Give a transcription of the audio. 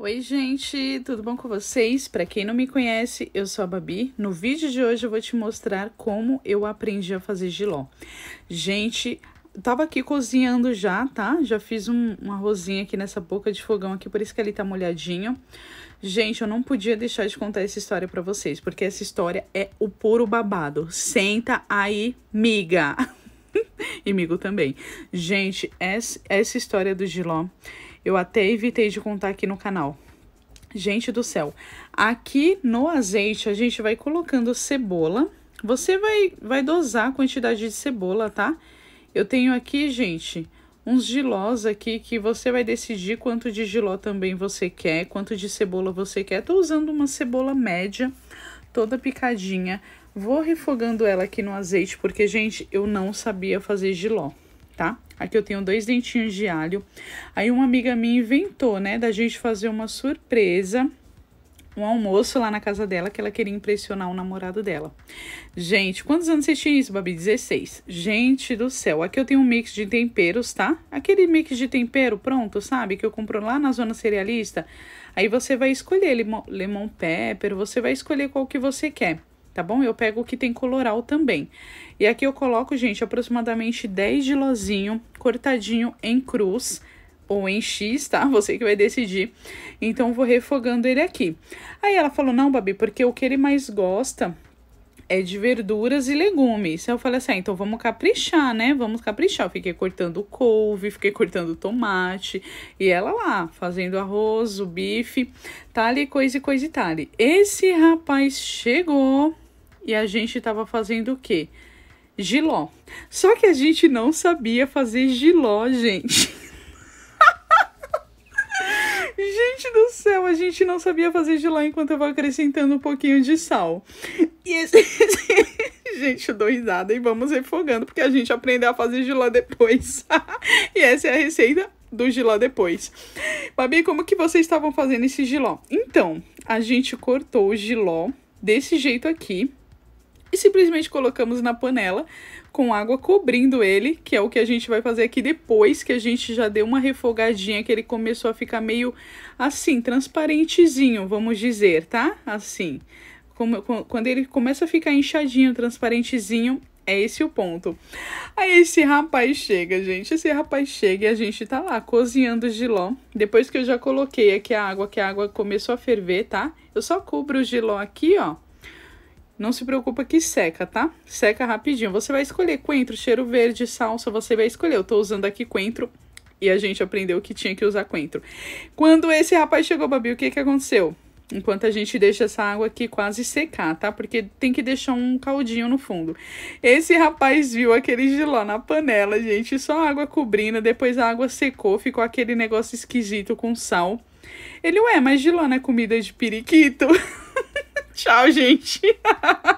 Oi, gente, tudo bom com vocês? Para quem não me conhece, eu sou a Babi. No vídeo de hoje eu vou te mostrar como eu aprendi a fazer giló. Gente, tava aqui cozinhando já, tá? Já fiz um, um arrozinho aqui nessa boca de fogão aqui, por isso que ele tá molhadinho. Gente, eu não podia deixar de contar essa história para vocês, porque essa história é o puro babado. Senta aí, miga! e migo também. Gente, essa, essa história do giló eu até evitei de contar aqui no canal. Gente do céu, aqui no azeite a gente vai colocando cebola. Você vai, vai dosar a quantidade de cebola, tá? Eu tenho aqui, gente, uns gilós aqui que você vai decidir quanto de giló também você quer, quanto de cebola você quer. Tô usando uma cebola média, toda picadinha. Vou refogando ela aqui no azeite, porque, gente, eu não sabia fazer giló tá? Aqui eu tenho dois dentinhos de alho. Aí uma amiga minha inventou, né, da gente fazer uma surpresa, um almoço lá na casa dela, que ela queria impressionar o namorado dela. Gente, quantos anos você tinha isso, Babi? 16. Gente do céu, aqui eu tenho um mix de temperos, tá? Aquele mix de tempero pronto, sabe? Que eu compro lá na zona cerealista. Aí você vai escolher lemon pepper, você vai escolher qual que você quer tá bom? Eu pego o que tem coloral também. E aqui eu coloco, gente, aproximadamente 10 de lozinho cortadinho em cruz ou em X, tá? Você que vai decidir. Então, vou refogando ele aqui. Aí ela falou, não, Babi, porque o que ele mais gosta é de verduras e legumes. Eu falei assim, ah, então vamos caprichar, né? Vamos caprichar. Eu fiquei cortando couve, fiquei cortando tomate. E ela lá, fazendo arroz, o bife, tal e coisa e coisa e tal. Esse rapaz chegou e a gente estava fazendo o quê? Giló. Só que a gente não sabia fazer giló, gente. gente do céu, a gente não sabia fazer giló enquanto eu vou acrescentando um pouquinho de sal. E esse... gente, doidada e vamos refogando, porque a gente aprendeu a fazer giló depois. e essa é a receita do giló depois. Babi, como que vocês estavam fazendo esse giló? Então, a gente cortou o giló desse jeito aqui, e simplesmente colocamos na panela com água cobrindo ele, que é o que a gente vai fazer aqui depois que a gente já deu uma refogadinha, que ele começou a ficar meio assim, transparentezinho, vamos dizer, tá? Assim. Como, quando ele começa a ficar inchadinho, transparentezinho, é esse o ponto. Aí esse rapaz chega, gente. Esse rapaz chega e a gente tá lá cozinhando o giló. Depois que eu já coloquei aqui a água, que a água começou a ferver, tá? Eu só cubro o giló aqui, ó não se preocupa que seca, tá? Seca rapidinho. Você vai escolher coentro, cheiro verde, salsa, você vai escolher. Eu tô usando aqui coentro e a gente aprendeu que tinha que usar coentro. Quando esse rapaz chegou, Babi, o que que aconteceu? Enquanto a gente deixa essa água aqui quase secar, tá? Porque tem que deixar um caldinho no fundo. Esse rapaz viu aquele giló na panela, gente. Só água cobrindo, depois a água secou, ficou aquele negócio esquisito com sal. Ele, ué, mas giló não é comida de periquito? Tchau, gente.